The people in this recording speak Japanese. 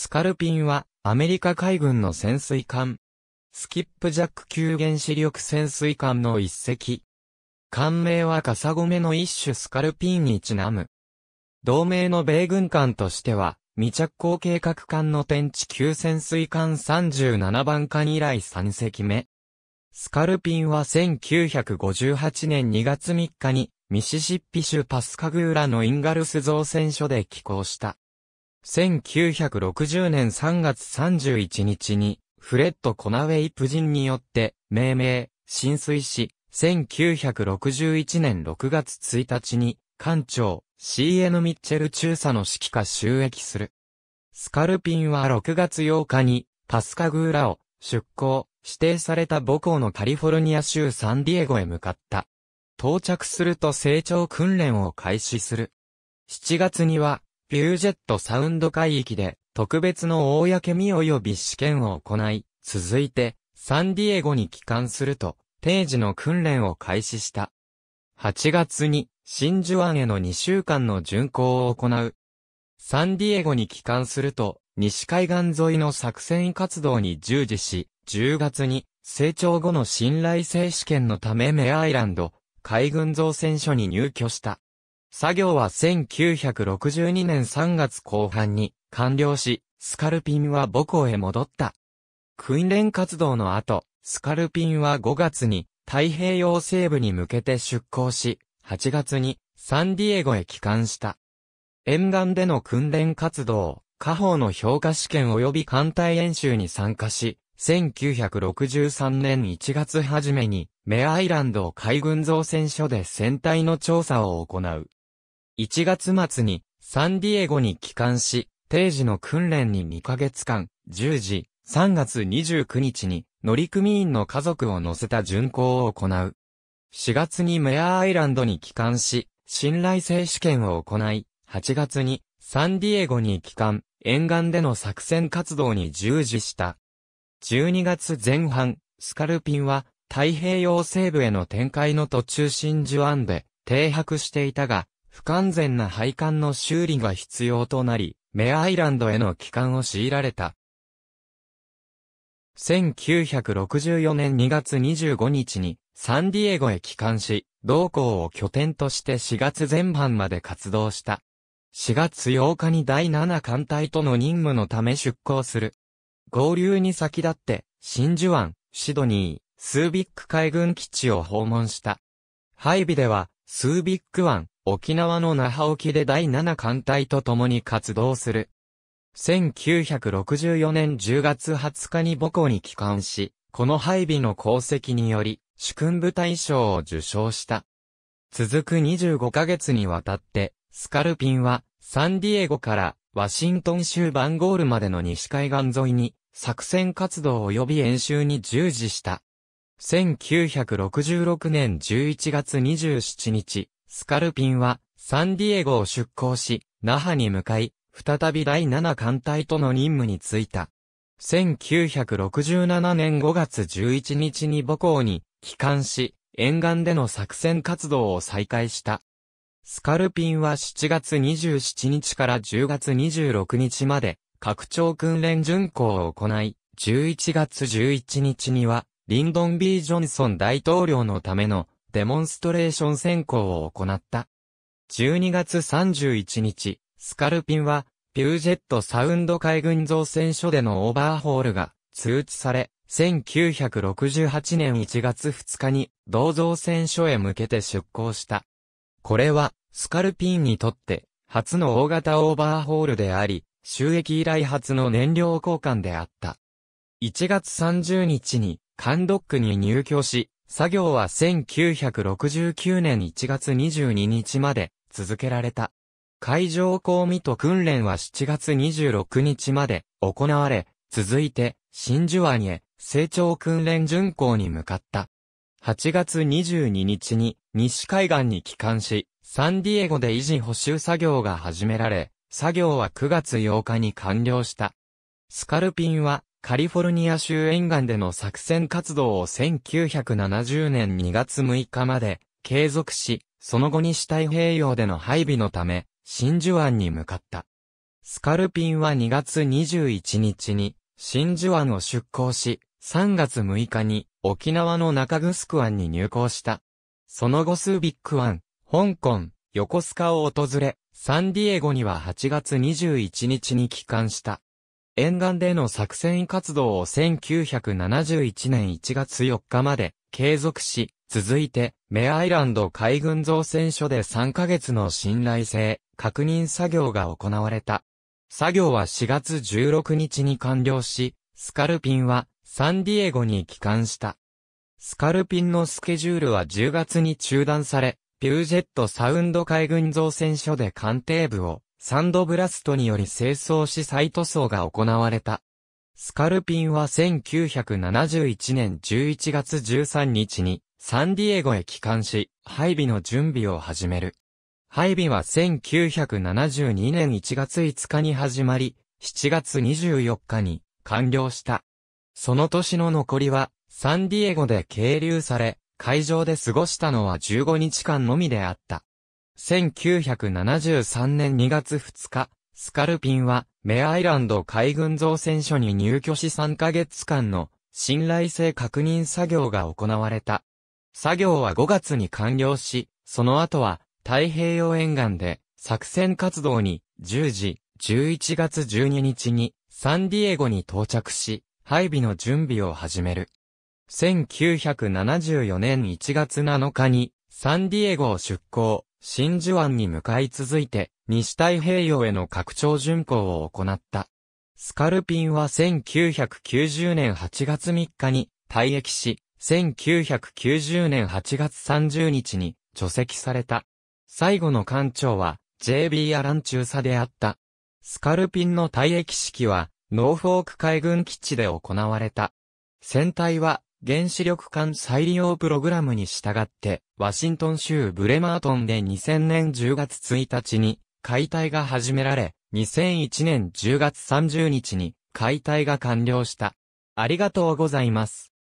スカルピンは、アメリカ海軍の潜水艦。スキップジャック級原子力潜水艦の一隻。艦名はカサゴメの一種スカルピンにちなむ。同盟の米軍艦としては、未着工計画艦の天地級潜水艦37番艦以来3隻目。スカルピンは1958年2月3日に、ミシシッピ州パスカグーラのインガルス造船所で寄港した。1960年3月31日に、フレッド・コナウェイ夫人によって、命名、浸水し、1961年6月1日に、艦長、C.N. ミッチェル中佐の指揮下収益する。スカルピンは6月8日に、パスカグーラを出港、指定された母校のカリフォルニア州サンディエゴへ向かった。到着すると成長訓練を開始する。7月には、ビュージェットサウンド海域で特別の公見及び試験を行い、続いてサンディエゴに帰還すると、定時の訓練を開始した。8月に真珠湾への2週間の巡航を行う。サンディエゴに帰還すると、西海岸沿いの作戦活動に従事し、10月に成長後の信頼性試験のためメアイランド、海軍造船所に入居した。作業は1962年3月後半に完了し、スカルピンは母校へ戻った。訓練活動の後、スカルピンは5月に太平洋西部に向けて出港し、8月にサンディエゴへ帰還した。沿岸での訓練活動、下方の評価試験及び艦隊演習に参加し、1963年1月初めに、メアイランド海軍造船所で船体の調査を行う。1月末にサンディエゴに帰還し、定時の訓練に2ヶ月間、10時、3月29日に乗組員の家族を乗せた巡航を行う。4月にメアアイランドに帰還し、信頼性試験を行い、8月にサンディエゴに帰還、沿岸での作戦活動に従事した。12月前半、スカルピンは太平洋西部への展開の途中心ジュアンで停泊していたが、不完全な配管の修理が必要となり、メアイランドへの帰還を強いられた。1964年2月25日にサンディエゴへ帰還し、同校を拠点として4月前半まで活動した。4月8日に第7艦隊との任務のため出航する。合流に先立って、真珠湾、シドニー、スービック海軍基地を訪問した。配備では、スービック湾、沖縄の那覇沖で第7艦隊と共に活動する。1964年10月20日に母校に帰還し、この配備の功績により、主君部大賞を受賞した。続く25ヶ月にわたって、スカルピンは、サンディエゴからワシントン州バンゴールまでの西海岸沿いに、作戦活動及び演習に従事した。1966年11月27日、スカルピンは、サンディエゴを出港し、那覇に向かい、再び第7艦隊との任務に就いた。1967年5月11日に母港に帰還し、沿岸での作戦活動を再開した。スカルピンは7月27日から10月26日まで拡張訓練巡航を行い、11月11日にはリンドン・ B・ ジョンソン大統領のためのデモンストレーション選考を行った。12月31日、スカルピンは、ピュージェットサウンド海軍造船所でのオーバーホールが通知され、1968年1月2日に同造船所へ向けて出港した。これは、スカルピンにとって、初の大型オーバーホールであり、収益以来初の燃料交換であった。1月30日に、カンドックに入居し、作業は1969年1月22日まで続けられた。海上公務と訓練は7月26日まで行われ、続いて真珠湾へ成長訓練巡航に向かった。8月22日に西海岸に帰還し、サンディエゴで維持補修作業が始められ、作業は9月8日に完了した。スカルピンはカリフォルニア州沿岸での作戦活動を1970年2月6日まで継続し、その後西太平洋での配備のため、真珠湾に向かった。スカルピンは2月21日に真珠湾を出港し、3月6日に沖縄の中城湾に入港した。その後スービック湾、香港、横須賀を訪れ、サンディエゴには8月21日に帰還した。沿岸での作戦活動を1971年1月4日まで継続し、続いて、メアイランド海軍造船所で3ヶ月の信頼性、確認作業が行われた。作業は4月16日に完了し、スカルピンはサンディエゴに帰還した。スカルピンのスケジュールは10月に中断され、ピュージェットサウンド海軍造船所で艦艇部をサンドブラストにより清掃し再塗装が行われた。スカルピンは1971年11月13日にサンディエゴへ帰還し、配備の準備を始める。配備は1972年1月5日に始まり、7月24日に完了した。その年の残りはサンディエゴで経流され、会場で過ごしたのは15日間のみであった。1973年2月2日、スカルピンは、メアイランド海軍造船所に入居し3ヶ月間の信頼性確認作業が行われた。作業は5月に完了し、その後は太平洋沿岸で作戦活動に10時、11月12日にサンディエゴに到着し、配備の準備を始める。1974年1月7日にサンディエゴを出港。真珠湾に向かい続いて、西太平洋への拡張巡航を行った。スカルピンは1990年8月3日に退役し、1990年8月30日に除籍された。最後の艦長は JB アラン中佐であった。スカルピンの退役式はノーフォーク海軍基地で行われた。船体は原子力艦再利用プログラムに従って、ワシントン州ブレマートンで2000年10月1日に解体が始められ、2001年10月30日に解体が完了した。ありがとうございます。